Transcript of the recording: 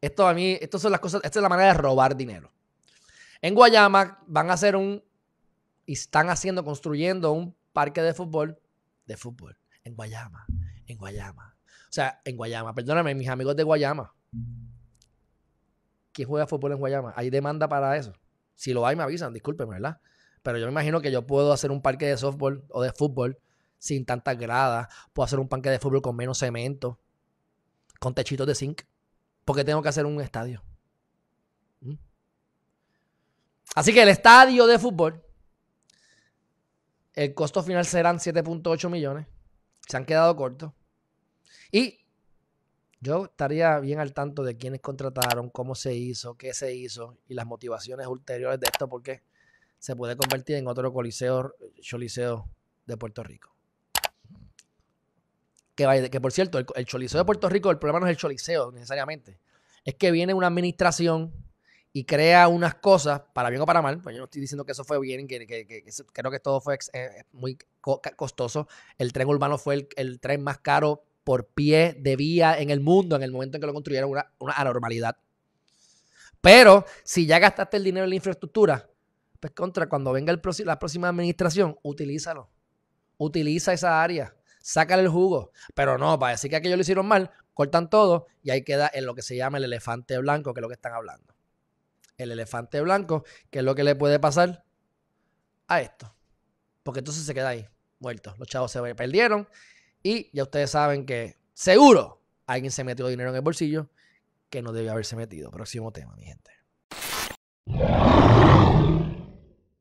Esto a mí, esto son las cosas, esta es la manera de robar dinero. En Guayama van a hacer un, y están haciendo, construyendo un parque de fútbol, de fútbol, en Guayama, en Guayama. O sea, en Guayama, perdóname, mis amigos de Guayama. ¿Quién juega fútbol en Guayama? ¿Hay demanda para eso? Si lo hay, me avisan, discúlpenme, ¿verdad? Pero yo me imagino que yo puedo hacer un parque de softball o de fútbol sin tantas gradas. Puedo hacer un parque de fútbol con menos cemento, con techitos de zinc porque tengo que hacer un estadio. ¿Mm? Así que el estadio de fútbol, el costo final serán 7.8 millones. Se han quedado cortos. Y yo estaría bien al tanto de quiénes contrataron, cómo se hizo, qué se hizo y las motivaciones ulteriores de esto, porque se puede convertir en otro coliseo, de Puerto Rico. Que, por cierto, el, el choliseo de Puerto Rico, el problema no es el choliseo necesariamente. Es que viene una administración y crea unas cosas, para bien o para mal, pues yo no estoy diciendo que eso fue bien, que, creo que todo fue eh, eh, muy costoso. El tren urbano fue el, tren más caro por pie de vía en el mundo en el momento en que lo construyeron, una, anormalidad. Pero si ya gastaste el dinero en la infraestructura, pues contra, cuando venga el, la próxima administración, utilízalo. Utiliza esa área sácale el jugo. Pero no, para decir que aquello lo hicieron mal, cortan todo y ahí queda en lo que se llama el elefante blanco, que es lo que están hablando. El elefante blanco, que es lo que le puede pasar a esto. Porque entonces se queda ahí, muerto. Los chavos se perdieron y ya ustedes saben que seguro alguien se metió dinero en el bolsillo que no debe haberse metido. Próximo tema, mi gente.